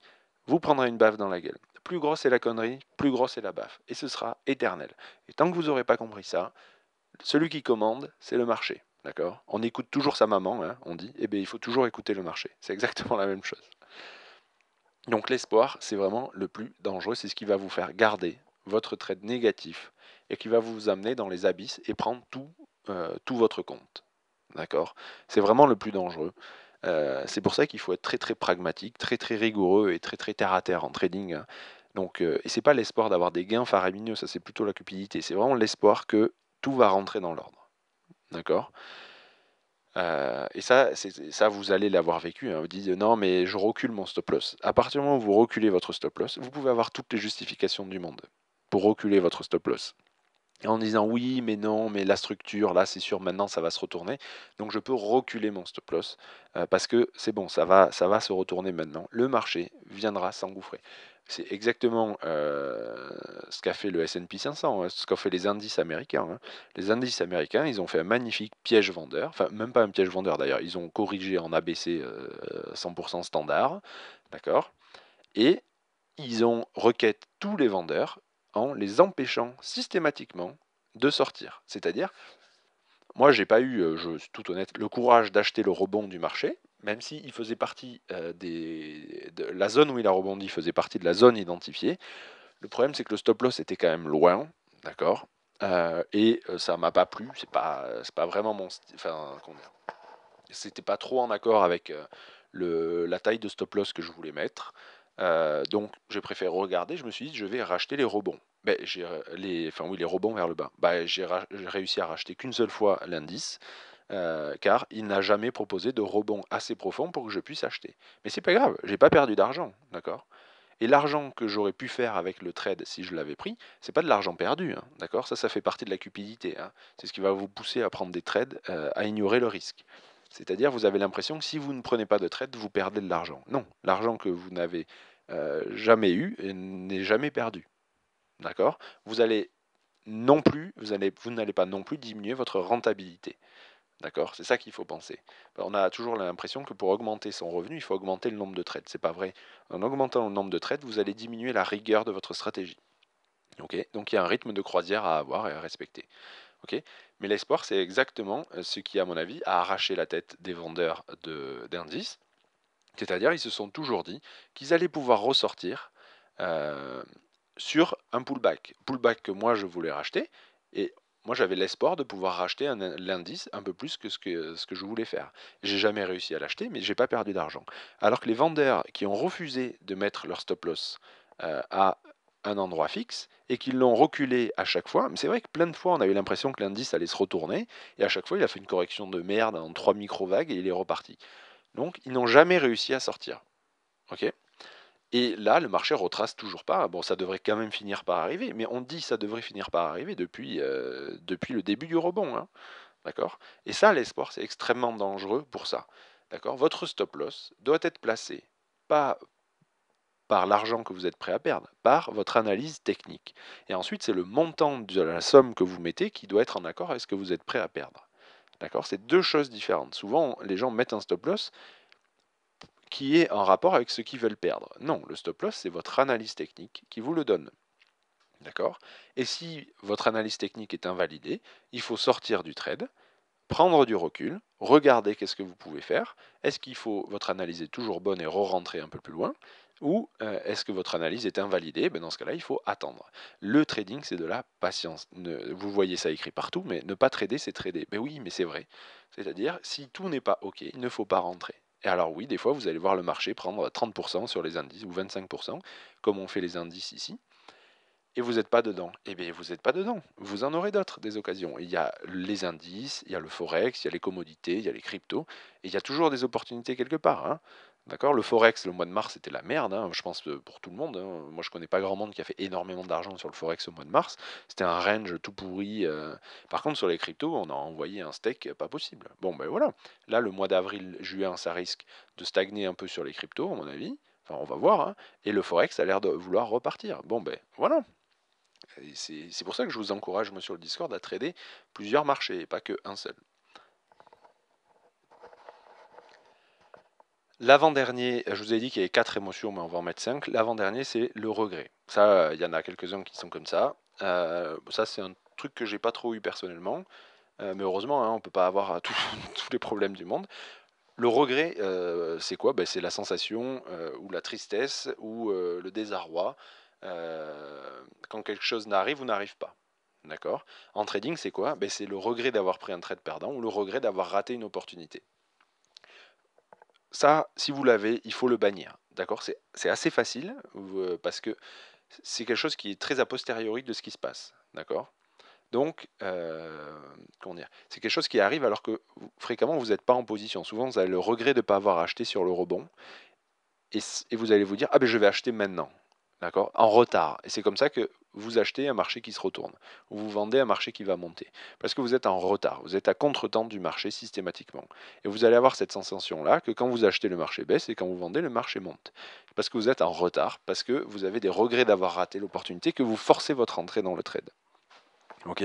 vous prendrez une baffe dans la gueule. Plus grosse est la connerie, plus grosse est la baffe. Et ce sera éternel. Et tant que vous n'aurez pas compris ça, celui qui commande, c'est le marché. D'accord On écoute toujours sa maman, hein, on dit. Eh bien, il faut toujours écouter le marché. C'est exactement la même chose. Donc l'espoir, c'est vraiment le plus dangereux. C'est ce qui va vous faire garder votre trade négatif et qui va vous amener dans les abysses et prendre tout, euh, tout votre compte. D'accord C'est vraiment le plus dangereux. Euh, c'est pour ça qu'il faut être très très pragmatique, très très rigoureux et très très terre à terre en trading. Donc, euh, et c'est pas l'espoir d'avoir des gains faramineux, ça c'est plutôt la cupidité. C'est vraiment l'espoir que tout va rentrer dans l'ordre. D'accord et ça, ça, vous allez l'avoir vécu. Hein. Vous dites non, mais je recule mon stop loss. À partir du moment où vous reculez votre stop loss, vous pouvez avoir toutes les justifications du monde pour reculer votre stop loss en disant oui, mais non, mais la structure, là c'est sûr, maintenant ça va se retourner. Donc je peux reculer mon stop loss euh, parce que c'est bon, ça va, ça va se retourner maintenant. Le marché viendra s'engouffrer. C'est exactement euh, ce qu'a fait le SP 500, hein, ce qu'ont fait les indices américains. Hein. Les indices américains, ils ont fait un magnifique piège vendeur, enfin même pas un piège vendeur d'ailleurs, ils ont corrigé en ABC 100% euh, standard, d'accord Et ils ont requête tous les vendeurs en les empêchant systématiquement de sortir. C'est-à-dire, moi, j'ai pas eu, euh, je suis tout honnête, le courage d'acheter le rebond du marché, même s'il si faisait partie euh, de la zone où il a rebondi faisait partie de la zone identifiée. Le problème, c'est que le stop loss était quand même loin, d'accord, euh, et ça m'a pas plu. C'est pas, pas vraiment mon, enfin, c'était pas trop en accord avec la taille de stop loss que je voulais mettre. Euh, donc, je préfère regarder. Je me suis dit, je vais racheter les rebonds. Ben, j'ai euh, les, enfin oui, les rebonds vers le bas. Ben, j'ai réussi à racheter qu'une seule fois l'indice. Euh, car il n'a jamais proposé de rebond assez profond pour que je puisse acheter. Mais c'est pas grave, j'ai pas perdu d'argent, d'accord Et l'argent que j'aurais pu faire avec le trade si je l'avais pris, c'est pas de l'argent perdu, hein, d'accord Ça, ça fait partie de la cupidité. Hein. C'est ce qui va vous pousser à prendre des trades, à ignorer le risque. C'est-à-dire, vous avez l'impression que si vous ne prenez pas de trade, vous perdez de l'argent. Non, l'argent que vous n'avez euh, jamais eu et n'est jamais perdu. D'accord Vous allez non plus, vous n'allez vous pas non plus diminuer votre rentabilité. D'accord C'est ça qu'il faut penser. On a toujours l'impression que pour augmenter son revenu, il faut augmenter le nombre de trades. C'est pas vrai. En augmentant le nombre de trades, vous allez diminuer la rigueur de votre stratégie. Donc il y a un rythme de croisière à avoir et à respecter. Ok. Mais l'espoir, c'est exactement euh, ce qui, à mon avis, a arraché la tête des vendeurs d'indices. C'est-à-dire, ils se sont toujours dit qu'ils allaient pouvoir ressortir euh, sur un pullback. Pullback que moi, je voulais racheter. Et moi, j'avais l'espoir de pouvoir racheter l'indice un peu plus que ce que, je voulais faire. J'ai jamais réussi à l'acheter, mais je j'ai pas perdu d'argent. Alors que les vendeurs qui ont refusé de mettre leur stop loss euh, à un endroit fixe et qui l'ont reculé à chaque fois. C'est vrai que plein de fois, on a eu l'impression que l'indice allait se retourner et à chaque fois, il a fait une correction de merde en trois micro-vagues et il est reparti. Donc, ils n'ont jamais réussi à sortir. ok et là, le marché retrace toujours pas. Bon, ça devrait quand même finir par arriver, mais on dit que ça devrait finir par arriver depuis, euh, depuis le début du rebond. Hein. D'accord Et ça, l'espoir, c'est extrêmement dangereux pour ça. D'accord Votre stop loss doit être placé, pas par l'argent que vous êtes prêt à perdre, par votre analyse technique. Et ensuite, c'est le montant de la somme que vous mettez qui doit être en accord avec ce que vous êtes prêt à perdre. C'est deux choses différentes. Souvent, les gens mettent un stop loss qui est en rapport avec ce qu'ils veulent perdre. Non, le stop loss, c'est votre analyse technique qui vous le donne. D'accord Et si votre analyse technique est invalidée, il faut sortir du trade, prendre du recul, regarder qu'est-ce que vous pouvez faire. Est-ce qu'il faut votre analyse est toujours bonne et re-rentrer un peu plus loin ou euh, est-ce que votre analyse est invalidée ben Dans ce cas-là, il faut attendre. Le trading, c'est de la patience. vous voyez ça écrit partout, mais ne pas trader, c'est trader. Ben oui, mais c'est vrai. C'est-à-dire, si tout n'est pas OK, il ne faut pas rentrer. Et alors oui, des fois, vous allez voir le marché prendre 30% sur les indices ou 25%, comme on fait les indices ici et vous n'êtes pas dedans. Eh bien, vous n'êtes pas dedans. Vous en aurez d'autres, des occasions. Il y a les indices, il y a le forex, il y a les commodités, il y a les cryptos, et il y a toujours des opportunités quelque part. Hein. D'accord Le Forex, le mois de mars, c'était la merde, hein, je pense euh, pour tout le monde. Hein. Moi, je connais pas grand monde qui a fait énormément d'argent sur le Forex au mois de mars. C'était un range tout pourri. Euh. Par contre, sur les cryptos, on a envoyé un steak pas possible. Bon, ben voilà. Là, le mois d'avril, juin, ça risque de stagner un peu sur les cryptos, à mon avis. Enfin, on va voir. Hein. Et le Forex a l'air de vouloir repartir. Bon, ben voilà. C'est pour ça que je vous encourage, moi, sur le Discord, à trader plusieurs marchés et pas qu'un seul. L'avant-dernier, je vous ai dit qu'il y avait quatre émotions, mais on va en mettre cinq. L'avant-dernier, c'est le regret. Ça, il y en a quelques-uns qui sont comme ça. Euh, ça, c'est un truc que j'ai pas trop eu personnellement. Euh, mais heureusement, on hein, on peut pas avoir euh, tous les problèmes du monde. Le regret, c'est quoi ben, C'est la sensation ou la tristesse ou le désarroi quand quelque chose n'arrive ou n'arrive pas. D'accord En trading, c'est quoi ben, C'est le regret d'avoir pris un trade perdant ou le regret d'avoir raté une opportunité ça, si vous l'avez, il faut le bannir. D'accord C'est assez facile euh, parce que c'est quelque chose qui est très a posteriori de ce qui se passe. D'accord donc, euh, dire C'est quelque chose qui arrive alors que fréquemment vous n'êtes pas en position. Souvent, vous avez le regret de ne pas avoir acheté sur le rebond et, et, vous allez vous dire Ah, ben je vais acheter maintenant. D'accord En retard. Et c'est comme ça que vous achetez un marché qui se retourne, vous vendez un marché qui va monter, parce que vous êtes en retard, vous êtes à contre-temps du marché systématiquement. Et vous allez avoir cette sensation-là que quand vous achetez, le marché baisse, et quand vous vendez, le marché monte. Parce que vous êtes en retard, parce que vous avez des regrets d'avoir raté l'opportunité, que vous forcez votre entrée dans le trade. Ok,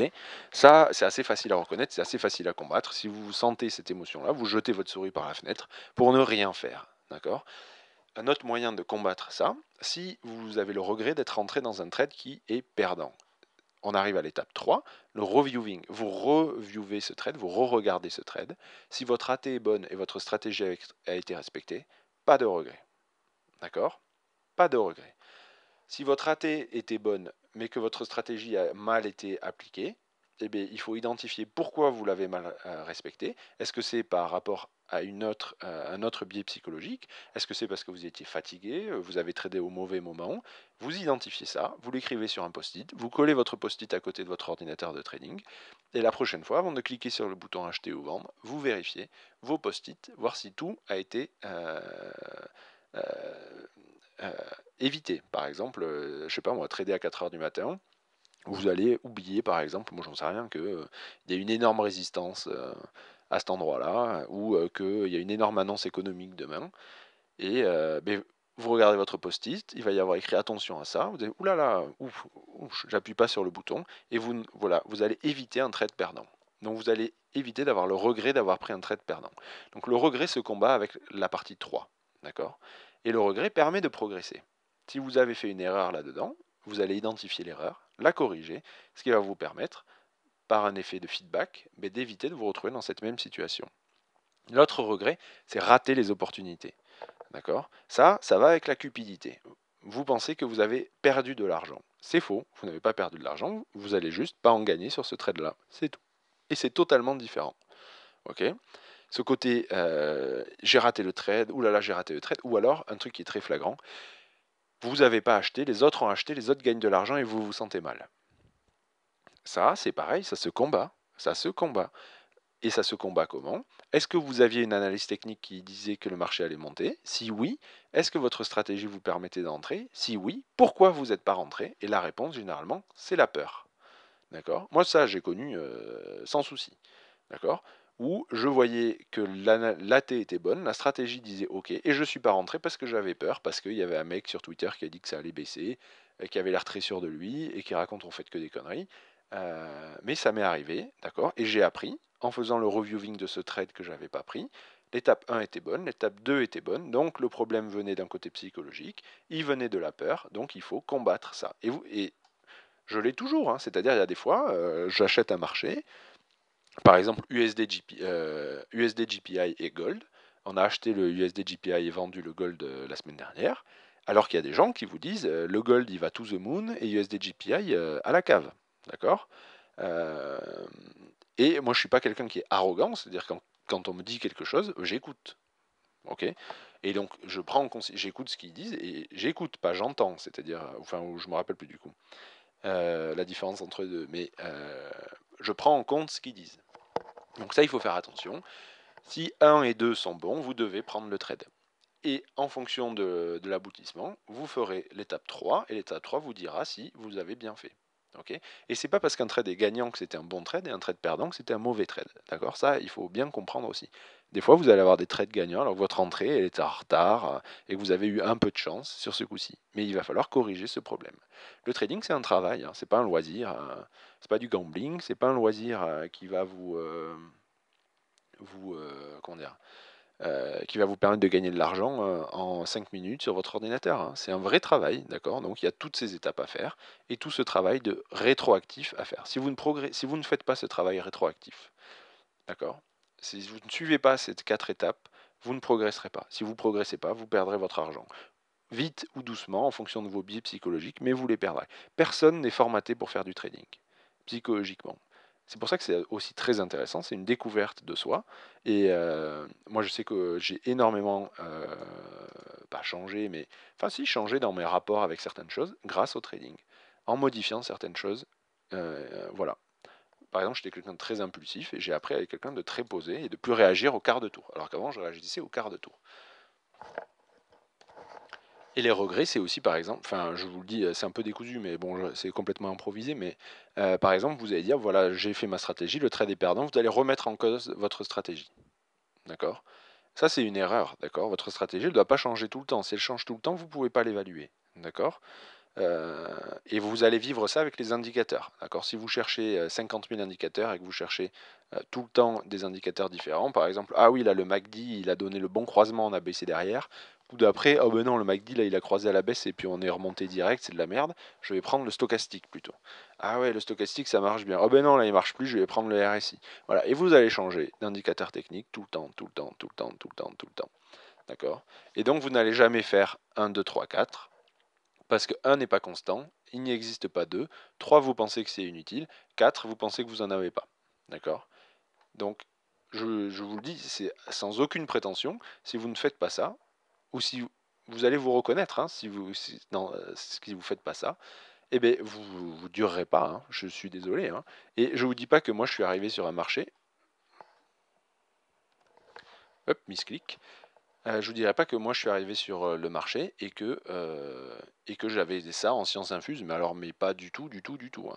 ça c'est assez facile à reconnaître, c'est assez facile à combattre. Si vous sentez cette émotion-là, vous jetez votre souris par la fenêtre pour ne rien faire, d'accord un autre moyen de combattre ça, si vous avez le regret d'être entré dans un trade qui est perdant. On arrive à l'étape 3, le reviewing. Vous reviewez ce trade, vous re-regardez ce trade. Si votre AT est bonne et votre stratégie a été respectée, pas de regret. D'accord Pas de regret. Si votre AT était bonne, mais que votre stratégie a mal été appliquée, et eh bien, il faut identifier pourquoi vous l'avez mal euh, respectée. Est-ce que c'est par rapport à à, un autre biais psychologique. Est-ce que c'est parce que vous étiez fatigué, euh, vous avez tradé au mauvais moment Vous identifiez ça, vous l'écrivez sur un post-it, vous collez votre post-it à côté de votre ordinateur de trading, et la prochaine fois, avant de cliquer sur le bouton acheter ou vendre, vous vérifiez vos post-it, voir si tout a été... Euh, euh, évité. Par exemple, je sais pas va trader à 4 h du matin, vous allez oublier par exemple, moi j'en sais rien, qu'il il y a une énorme résistance à cet endroit-là, euh, ou euh, qu'il y a une énorme annonce économique demain. Et euh, ben, vous regardez votre post-it, il va y avoir écrit attention à ça, vous dites oulala, là là, ouf, ouf j'appuie pas sur le bouton, et vous, voilà, vous allez éviter un trait perdant. Donc vous allez éviter d'avoir le regret d'avoir pris un trait perdant. Donc le regret se combat avec la partie 3, d'accord Et le regret permet de progresser. Si vous avez fait une erreur là-dedans, vous allez identifier l'erreur, la corriger, ce qui va vous permettre par un effet de feedback, mais d'éviter de vous retrouver dans cette même situation. L'autre regret, c'est rater les opportunités. D'accord Ça, ça va avec la cupidité. Vous pensez que vous avez perdu de l'argent. C'est faux, vous n'avez pas perdu de l'argent, vous allez juste pas en gagner sur ce trade-là. C'est tout. Et c'est totalement différent. Ok Ce côté euh, j'ai raté le trade, ou là là, j'ai raté le trade, ou alors un truc qui est très flagrant, vous n'avez pas acheté, les autres ont acheté, les autres gagnent de l'argent et vous vous sentez mal. Ça, c'est pareil, ça se combat. Ça se combat. Et ça se combat comment Est-ce que vous aviez une analyse technique qui disait que le marché allait monter Si oui, est-ce que votre stratégie vous permettait d'entrer Si oui, pourquoi vous n'êtes pas rentré Et la réponse, généralement, c'est la peur. D'accord Moi, ça, j'ai connu euh, sans souci. D'accord où je voyais que l'AT était bonne, la stratégie disait OK, et je ne suis pas rentré parce que j'avais peur, parce qu'il y avait un mec sur Twitter qui a dit que ça allait baisser, qui avait l'air très sûr de lui, et qui raconte en fait que des conneries. Euh, mais ça m'est arrivé, d'accord Et j'ai appris, en faisant le reviewing de ce trade que je n'avais pas pris, l'étape 1 était bonne, l'étape 2 était bonne, donc le problème venait d'un côté psychologique, il venait de la peur, donc il faut combattre ça. Et, vous, et je l'ai toujours, hein, c'est-à-dire il y a des fois, euh, j'achète un marché, par exemple USDGPI euh, et Gold, on a acheté le USDGPI et vendu le Gold la semaine dernière, alors qu'il y a des gens qui vous disent le Gold il va to the moon et USDGPI à la cave. D'accord euh, Et moi, je ne suis pas quelqu'un qui est arrogant, c'est-à-dire quand, quand on me dit quelque chose, j'écoute. Ok et donc, je prends, j'écoute ce qu'ils disent et j'écoute, pas j'entends, c'est-à-dire, euh, enfin, je me rappelle plus du coup euh, la différence entre les deux, mais je prends en compte ce qu'ils disent. Donc ça, il faut faire attention. Si 1 et 2 sont bons, vous devez prendre le trade. Et en fonction de, de l'aboutissement, vous ferez l'étape 3, et l'étape 3 vous dira si vous avez bien fait. Et et n'est pas parce qu'un trade est gagnant que c'était un bon trade et un trade perdant que c'était un mauvais trade. D'accord Ça, il faut bien comprendre aussi. Des fois, vous allez avoir des trades gagnants alors que votre entrée est en retard euh, et que vous avez eu un peu de chance sur ce coup-ci. Mais il va falloir corriger ce problème. Le trading, c'est un travail, ce hein, c'est pas un loisir, Ce euh, c'est pas du gambling, n'est pas un loisir euh, qui va vous, vous comment dire, euh, qui va vous permettre de gagner de l'argent euh, en 5 minutes sur votre ordinateur. Hein. C'est un vrai travail, d'accord Donc il y a toutes ces étapes à faire et tout ce travail de rétroactif à faire. Si vous ne, si vous ne faites pas ce travail rétroactif, d'accord Si vous ne suivez pas ces quatre étapes, vous ne progresserez pas. Si vous ne progressez pas, vous perdrez votre argent. Vite ou doucement, en fonction de vos biais psychologiques, mais vous les perdrez. Personne n'est formaté pour faire du trading, psychologiquement. C'est pour ça que c'est aussi très intéressant, c'est une découverte de soi. Et euh, moi, je sais que j'ai énormément, euh, pas changé, mais enfin si, changé dans mes rapports avec certaines choses grâce au trading, en modifiant certaines choses. Euh, voilà. Par exemple, j'étais quelqu'un de très impulsif et j'ai appris à être quelqu'un de très posé et de plus réagir au quart de tour, alors qu'avant, je réagissais au quart de tour. Et les regrets, c'est aussi par exemple, enfin je vous le dis, euh, c'est un peu décousu, mais bon, c'est complètement improvisé, mais euh, par exemple, vous allez dire, voilà, j'ai fait ma stratégie, le trade est perdant, vous allez remettre en cause votre stratégie. D'accord Ça, c'est une erreur, d'accord Votre stratégie ne doit pas changer tout le temps. Si elle change tout le temps, vous ne pouvez pas l'évaluer, d'accord euh, et vous allez vivre ça avec les indicateurs. D'accord si vous cherchez 50 000 indicateurs et que vous cherchez tout le temps des indicateurs différents, par exemple, ah oui, là le MACD, il a donné le bon croisement, on a baissé derrière, ou d'après, oh ben non, le MACD là il a croisé à la baisse et puis on est remonté direct, c'est de la merde. Je vais prendre le stochastique plutôt. Ah ouais, le stochastique ça marche bien. Oh ben non, là il marche plus, je vais prendre le RSI. Voilà, et vous allez changer d'indicateur technique tout le temps, tout le temps, tout le temps, tout le temps, tout le temps. D'accord Et donc vous n'allez jamais faire 1, 2, 3, 4 parce que 1 n'est pas constant, il n'y existe pas 2. 3, vous pensez que c'est inutile. 4, vous pensez que vous n'en avez pas. D'accord Donc, je, vous le dis, c'est sans aucune prétention. Si vous ne faites pas ça, ou si vous allez vous reconnaître hein, si vous ne euh, vous faites pas ça, eh bien, vous ne durerez pas. Hein. je suis désolé. Hein. et je vous dis pas que moi, je suis arrivé sur un marché. Hop, misclic. Euh, je vous dirai pas que moi je suis arrivé sur euh, le marché et que, que j'avais ça en sciences infuses, mais alors mais pas du tout, du tout, du tout.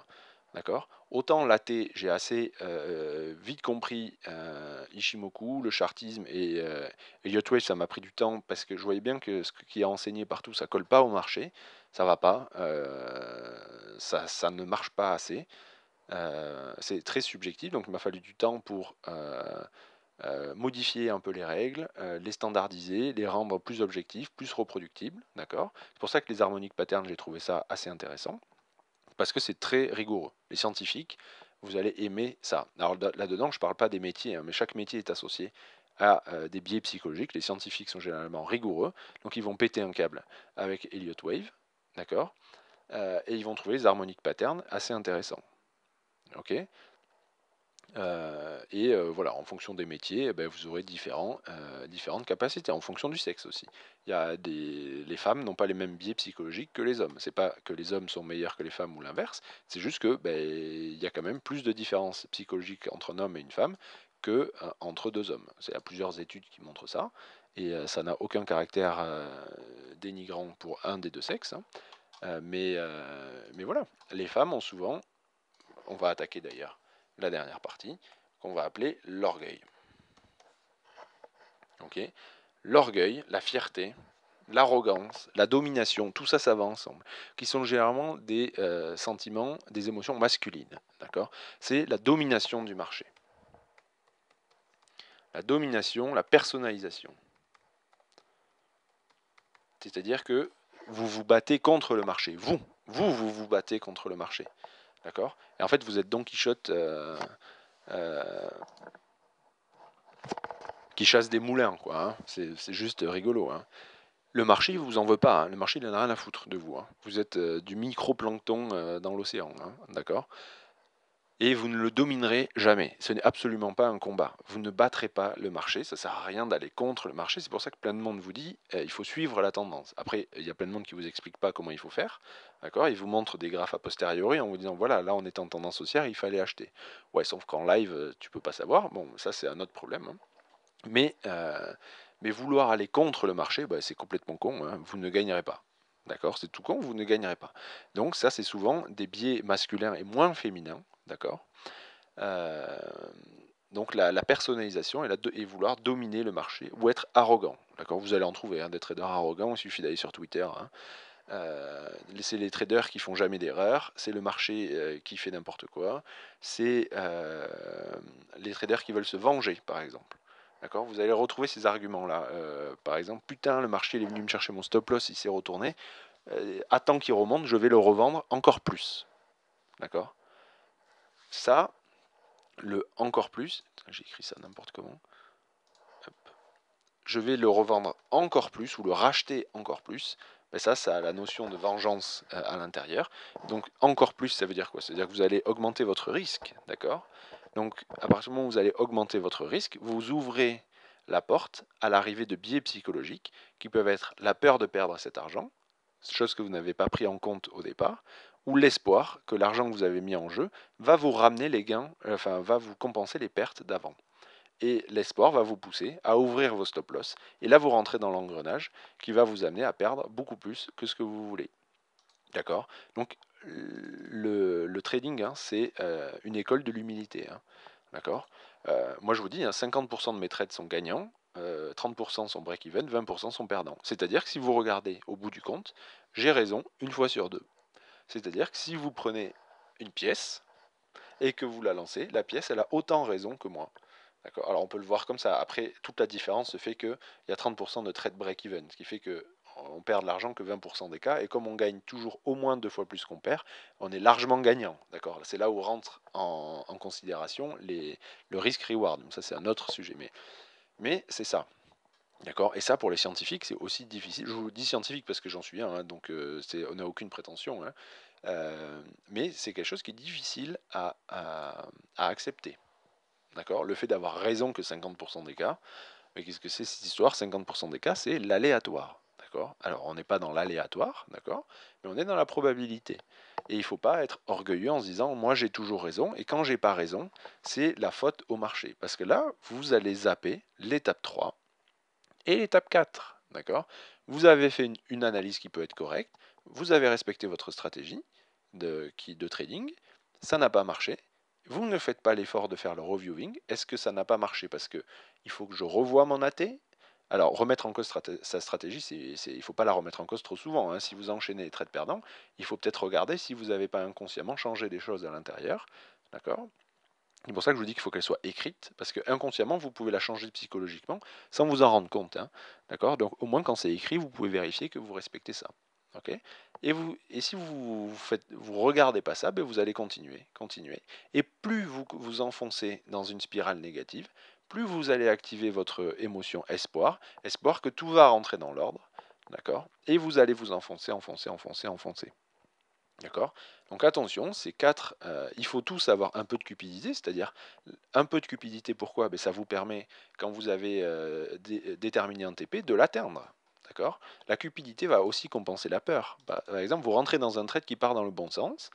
D'accord Autant l'AT, j'ai assez euh, vite compris euh, Ishimoku, le chartisme et euh, ça m'a pris du temps parce que je voyais bien que ce qui est enseigné partout, ça colle pas au marché, ça va pas, euh, ça, ne marche pas assez. c'est très subjectif, donc il m'a fallu du temps pour modifier un peu les règles, les standardiser, les rendre plus objectifs, plus reproductibles. D'accord C'est pour ça que les harmoniques patterns, j'ai trouvé ça assez intéressant parce que c'est très rigoureux. Les scientifiques, vous allez aimer ça. Alors là-dedans, je ne parle pas des métiers, hein, mais chaque métier est associé à euh, des biais psychologiques. Les scientifiques sont généralement rigoureux, donc ils vont péter un câble avec Elliott Wave, d'accord euh, Et ils vont trouver les harmoniques patterns assez intéressants. Ok euh, et euh, voilà, en fonction des métiers, eh ben, vous aurez différents, euh, différentes capacités, en fonction du sexe aussi. Il y a des... Les femmes n'ont pas les mêmes biais psychologiques que les hommes. C'est pas que les hommes sont meilleurs que les femmes ou l'inverse, c'est juste que ben, il y a quand même plus de différences psychologiques entre un homme et une femme que entre deux hommes. Il y a plusieurs études qui montrent ça, et ça n'a aucun caractère dénigrant pour un des deux sexes. Hein. mais, mais voilà, les femmes ont souvent, on va attaquer d'ailleurs la dernière partie, qu'on va appeler l'orgueil. l'orgueil, la fierté, l'arrogance, la domination, tout ça, ça va ensemble, qui sont généralement des euh, sentiments, des émotions masculines. C'est la domination du marché. La domination, la personnalisation. C'est-à-dire que vous vous battez contre le marché. Vous, vous, vous vous battez contre le marché. D'accord Et en fait, vous êtes Don Quichotte euh, euh, qui chasse des moulins, quoi. Hein. c'est juste rigolo. Hein. le marché, il vous en veut pas. Hein. le marché, il n'en a rien à foutre de vous. Vous êtes euh, du microplancton dans l'océan. D'accord et vous ne le dominerez jamais. Ce n'est absolument pas un combat. Vous ne battrez pas le marché, ça ne sert à rien d'aller contre le marché. C'est pour ça que plein de monde vous dit eh, il faut suivre la tendance. Après, il y a plein de monde qui vous explique pas comment il faut faire, d'accord Ils vous montrent des graphes a posteriori en vous disant voilà, là on est en tendance haussière, il fallait acheter. Ouais, sauf qu'en live, tu peux pas savoir. Bon, ça c'est un autre problème. Hein. Euh, mais, vouloir aller contre le marché, bah, c'est complètement con. Hein. Vous ne gagnerez pas. D'accord C'est tout con, vous ne gagnerez pas. Donc ça, c'est souvent des biais masculins et moins féminins D'accord euh, donc la, personnalisation est et vouloir dominer le marché ou être arrogant. D'accord, vous allez en trouver hein, des traders arrogants. Il suffit d'aller sur Twitter. Hein. Euh, c'est les traders qui font jamais d'erreur. C'est le marché euh, qui fait n'importe quoi. C'est les traders qui veulent se venger, par exemple. D'accord Vous allez retrouver ces arguments-là. par exemple, putain, le marché est venu me chercher mon stop loss, il s'est retourné. attends qu'il remonte, je vais le revendre encore plus. D'accord ça, le encore plus, j'ai écrit ça n'importe comment, je vais le revendre encore plus ou le racheter encore plus. Mais ça, ça a la notion de vengeance euh, à l'intérieur. Donc encore plus, ça veut dire quoi C'est-à-dire que vous allez augmenter votre risque, d'accord Donc à partir du moment où vous allez augmenter votre risque, vous ouvrez la porte à l'arrivée de biais psychologiques qui peuvent être la peur de perdre cet argent, chose que vous n'avez pas pris en compte au départ, ou l'espoir que l'argent que vous avez mis en jeu va vous ramener les gains, euh, enfin va vous compenser les pertes d'avant. Et l'espoir va vous pousser à ouvrir vos stop loss et là vous rentrez dans l'engrenage qui va vous amener à perdre beaucoup plus que ce que vous voulez. D'accord Donc le, trading, hein, c'est euh, une école de l'humilité. Hein. D'accord euh, Moi je vous dis, 50% hein, de mes trades sont gagnants, 30% sont break-even, 20% sont perdants. C'est-à-dire que si vous regardez au bout du compte, j'ai raison une fois sur deux. C'est-à-dire que si vous prenez une pièce et que vous la lancez, la pièce, elle a autant raison que moi. Alors on peut le voir comme ça. Après, toute la différence se fait qu'il y a 30% de trade break-even, ce qui fait que on perd de l'argent que 20% des cas, et comme on gagne toujours au moins deux fois plus qu'on perd, on est largement gagnant. C'est là où rentre en, considération les, le risk reward. ça c'est un autre sujet, mais, mais c'est ça. D'accord Et ça, pour les scientifiques, c'est aussi difficile. Je vous dis scientifique parce que j'en suis un, hein, donc euh, on n'a aucune prétention. Hein, euh, mais c'est quelque chose qui est difficile à, accepter. D'accord Le fait d'avoir raison que 50% des cas. Mais qu'est-ce que c'est cette histoire 50% des cas, c'est l'aléatoire. D'accord Alors, on n'est pas dans l'aléatoire, d'accord Mais on est dans la probabilité. Et il ne faut pas être orgueilleux en se disant moi j'ai toujours raison et quand j'ai pas raison, c'est la faute au marché. Parce que là, vous allez zapper l'étape 3 et l'étape 4. D'accord Vous avez fait une, analyse qui peut être correcte, vous avez respecté votre stratégie de, de trading, ça n'a pas marché, vous ne faites pas l'effort de faire le reviewing. Est-ce que ça n'a pas marché parce que il faut que je revoie mon AT alors, remettre en cause sa stratégie, il ne faut pas la remettre en cause trop souvent. Hein. Si vous enchaînez les trades perdants, il faut peut-être regarder si vous n'avez pas inconsciemment changé des choses à l'intérieur. D'accord c'est pour ça que je vous dis qu'il faut qu'elle soit écrite, parce qu'inconsciemment, inconsciemment, vous pouvez la changer psychologiquement sans vous en rendre compte. Hein. D'accord Donc au moins quand c'est écrit, vous pouvez vérifier que vous respectez ça. ok et, vous, si vous ne vous regardez pas ça, ben vous allez continuer, continuer. Et plus vous vous enfoncez dans une spirale négative, plus vous allez activer votre émotion espoir, espoir que tout va rentrer dans l'ordre, d'accord Et vous allez vous enfoncer, enfoncer, enfoncer, enfoncer. D'accord Donc attention, ces quatre, euh, il faut tous avoir un peu de cupidité, c'est-à-dire un peu de cupidité, pourquoi ben, Ça vous permet, quand vous avez euh, euh, déterminé un TP, de l'atteindre. D'accord La cupidité va aussi compenser la peur. Bah, par exemple, vous rentrez dans un trade qui part dans le bon sens,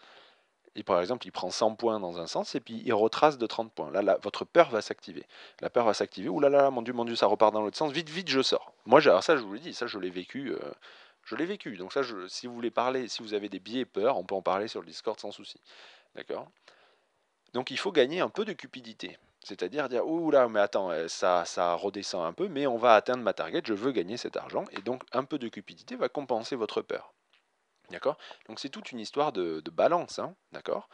et par exemple, il prend 100 points dans un sens et puis il retrace de 30 points. Là, votre peur va s'activer. La peur va s'activer. Ouh là là, mon Dieu, mon Dieu, ça repart dans l'autre sens. Vite, vite, je sors. Moi, alors ça, je vous l'ai dit, ça, je l'ai vécu. Je l'ai vécu. Donc ça, je, si vous voulez parler, si vous avez des billets peur, on peut en parler sur le Discord sans souci. D'accord Donc il faut gagner un peu de cupidité. C'est-à-dire dire, ouh là, mais attends, euh, ça, ça redescend un peu, mais on va atteindre ma target, je veux gagner cet argent. Et donc un peu de cupidité va compenser votre peur. D'accord Donc c'est toute une histoire de, de balance, hein, d'accord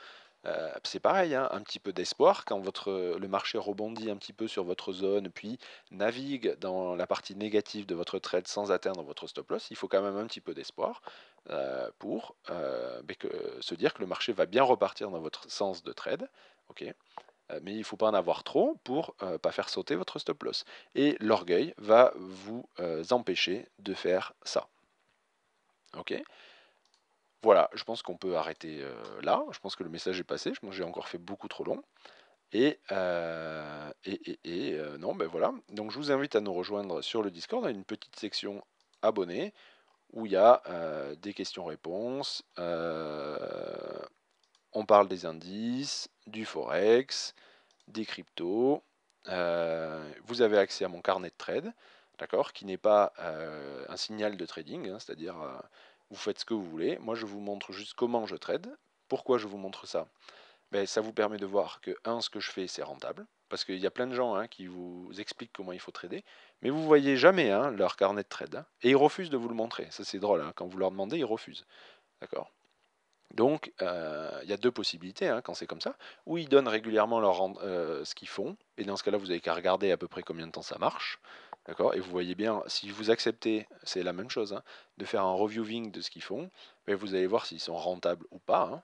euh, c'est pareil, hein, un petit peu d'espoir quand euh, le marché rebondit un petit peu sur votre zone, puis navigue dans la partie négative de votre trade sans atteindre votre stop loss. Il faut quand même un petit peu d'espoir euh, pour se dire que le marché va bien repartir dans votre sens de trade. mais il ne faut pas en avoir trop pour ne pas faire sauter votre stop loss. Et l'orgueil va vous empêcher de faire ça. Voilà, je pense qu'on peut arrêter euh, là. Je pense que le message est passé. Je pense que j'ai encore fait beaucoup trop long. Et, euh, et, et, euh, non, ben voilà. Donc je vous invite à nous rejoindre sur le Discord, a une petite section abonnés, où il y a des questions-réponses, on parle des indices, du forex, des cryptos. vous avez accès à mon carnet de trade, d'accord, qui n'est pas un signal de trading, hein, c'est-à-dire vous faites ce que vous voulez. Moi, je vous montre juste comment je trade. Pourquoi je vous montre ça ben, Ça vous permet de voir que, un, ce que je fais, c'est rentable. Parce qu'il y a plein de gens hein, qui vous expliquent comment il faut trader. Mais vous voyez jamais hein, leur carnet de trade. Hein, et ils refusent de vous le montrer. Ça, c'est drôle. quand vous leur demandez, ils refusent. D'accord donc, euh, il y a deux possibilités quand c'est comme ça, Ou ils donnent régulièrement leur, euh, ce qu'ils font, et dans ce cas-là, vous n'avez qu'à regarder à peu près combien de temps ça marche. D'accord Et vous voyez bien, si vous acceptez, c'est la même chose, hein, de faire un reviewing de ce qu'ils font, vous allez voir s'ils sont rentables ou pas. Hein.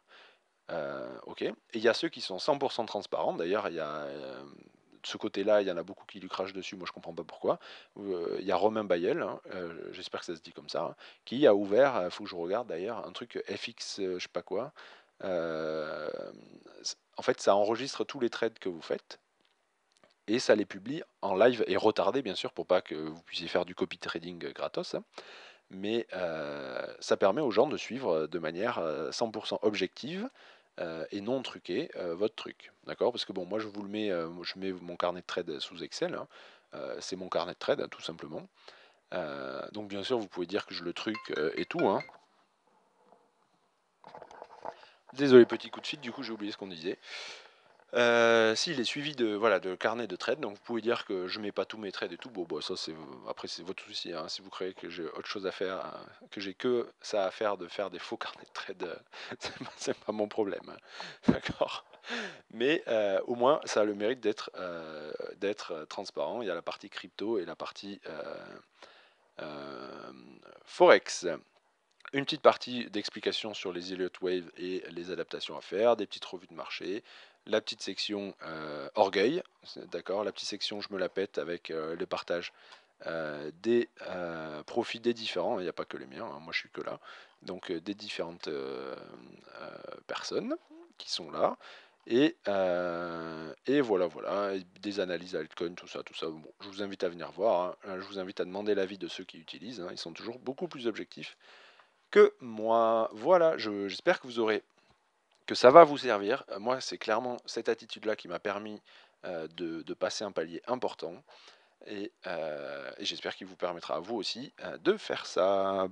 Euh, ok Et il y a ceux qui sont 100% transparents. D'ailleurs, il y a de euh, ce côté-là, il y en a beaucoup qui lui crachent dessus. Moi, je comprends pas pourquoi. Euh, il y a Romain Bayel, hein, j'espère que ça se dit comme ça, qui a ouvert, il faut que je regarde d'ailleurs, un truc FX, je sais pas quoi. en fait, ça enregistre tous les trades que vous faites et ça les publie en live et retardé bien sûr pour pas que vous puissiez faire du copy trading gratos. Hein. Mais euh, ça permet aux gens de suivre euh, de manière 100% euh, objective et non truquée votre truc. D'accord Parce que bon, moi je vous le mets, je mets mon carnet de trade sous Excel. Hein. c'est mon carnet de trade hein, tout simplement. donc bien sûr vous pouvez dire que je le truc et tout. Désolé, petit coup de fil, du coup j'ai oublié ce qu'on disait s'il euh, si, est suivi de, voilà, de carnet de trades, donc vous pouvez dire que je mets pas tous mes trades et tout. Bon, bah, ça, c'est, après, c'est votre souci. Hein. Si vous croyez que j'ai autre chose à faire, hein, que j'ai que ça à faire de faire des faux carnets de trades, euh, c'est, pas, mon problème. Hein. D'accord mais euh, au moins, ça a le mérite d'être, d'être transparent. Il y a la partie crypto et la partie forex une petite partie d'explication sur les Elliott Wave et les adaptations à faire, des petites revues de marché, la petite section euh, orgueil, d'accord, la petite section je me la pète avec euh, le partage euh, des profits des différents, il n'y a pas que les miens, hein, moi je suis que là, donc des différentes personnes qui sont là. Et, et voilà, voilà, des analyses altcoin, tout ça, tout ça. je vous invite à venir voir, hein, je vous invite à demander l'avis de ceux qui utilisent, hein, ils sont toujours beaucoup plus objectifs que moi. Voilà, j'espère que vous aurez que ça va vous servir. Euh, moi, c'est clairement cette attitude-là qui m'a permis euh, de, passer un palier important. Et, euh, j'espère qu'il vous permettra à vous aussi de faire ça.